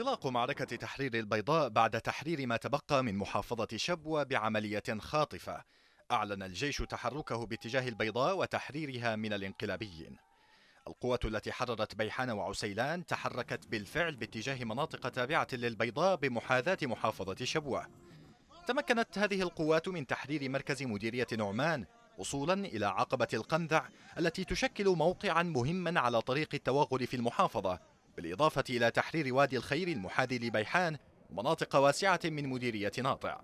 انطلاق معركة تحرير البيضاء بعد تحرير ما تبقى من محافظة شبوة بعملية خاطفة أعلن الجيش تحركه باتجاه البيضاء وتحريرها من الانقلابيين القوة التي حررت بيحان وعسيلان تحركت بالفعل باتجاه مناطق تابعة للبيضاء بمحاذاة محافظة شبوة تمكنت هذه القوات من تحرير مركز مديرية نعمان وصولا إلى عقبة القنذع التي تشكل موقعا مهما على طريق التوغل في المحافظة بالإضافة إلى تحرير وادي الخير المحاذي لبيحان ومناطق واسعة من مديرية ناطع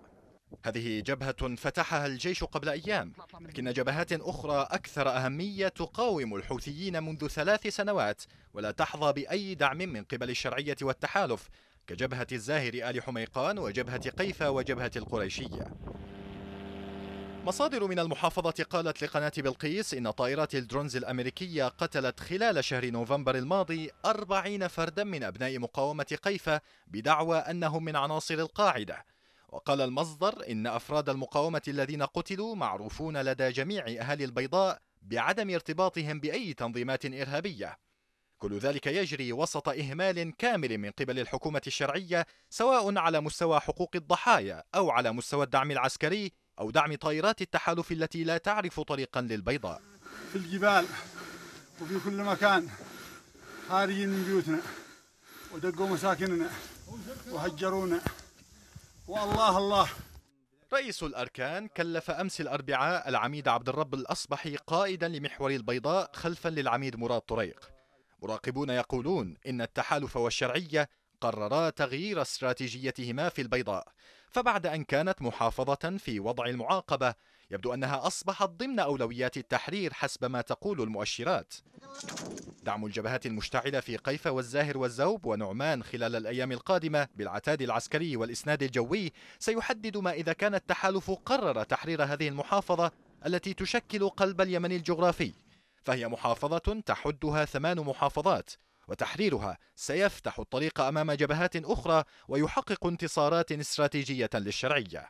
هذه جبهة فتحها الجيش قبل أيام لكن جبهات أخرى أكثر أهمية تقاوم الحوثيين منذ ثلاث سنوات ولا تحظى بأي دعم من قبل الشرعية والتحالف كجبهة الزاهر آل حميقان وجبهة قيفة وجبهة القريشية مصادر من المحافظة قالت لقناة بلقيس إن طائرات الدرونز الأمريكية قتلت خلال شهر نوفمبر الماضي 40 فردا من أبناء مقاومة قيفة بدعوى أنهم من عناصر القاعدة وقال المصدر إن أفراد المقاومة الذين قتلوا معروفون لدى جميع أهالي البيضاء بعدم ارتباطهم بأي تنظيمات إرهابية كل ذلك يجري وسط إهمال كامل من قبل الحكومة الشرعية سواء على مستوى حقوق الضحايا أو على مستوى الدعم العسكري أو دعم طائرات التحالف التي لا تعرف طريقا للبيضاء في الجبال وفي كل مكان خارجين من بيوتنا ودقوا مساكننا وهجرونا والله الله رئيس الأركان كلف أمس الأربعاء العميد عبد الرب الأصبحي قائدا لمحور البيضاء خلفا للعميد مراد طريق مراقبون يقولون إن التحالف والشرعية قررا تغيير استراتيجيتهما في البيضاء فبعد أن كانت محافظة في وضع المعاقبة يبدو أنها أصبحت ضمن أولويات التحرير حسب ما تقول المؤشرات دعم الجبهات المشتعلة في قيفة والزاهر والزوب ونعمان خلال الأيام القادمة بالعتاد العسكري والإسناد الجوي سيحدد ما إذا كان التحالف قرر تحرير هذه المحافظة التي تشكل قلب اليمن الجغرافي فهي محافظة تحدها ثمان محافظات وتحريرها سيفتح الطريق امام جبهات اخرى ويحقق انتصارات استراتيجيه للشرعيه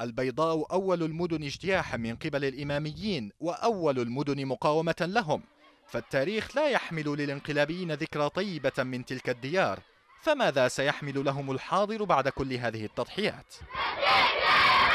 البيضاء اول المدن اجتياحا من قبل الاماميين واول المدن مقاومه لهم فالتاريخ لا يحمل للانقلابيين ذكرى طيبه من تلك الديار فماذا سيحمل لهم الحاضر بعد كل هذه التضحيات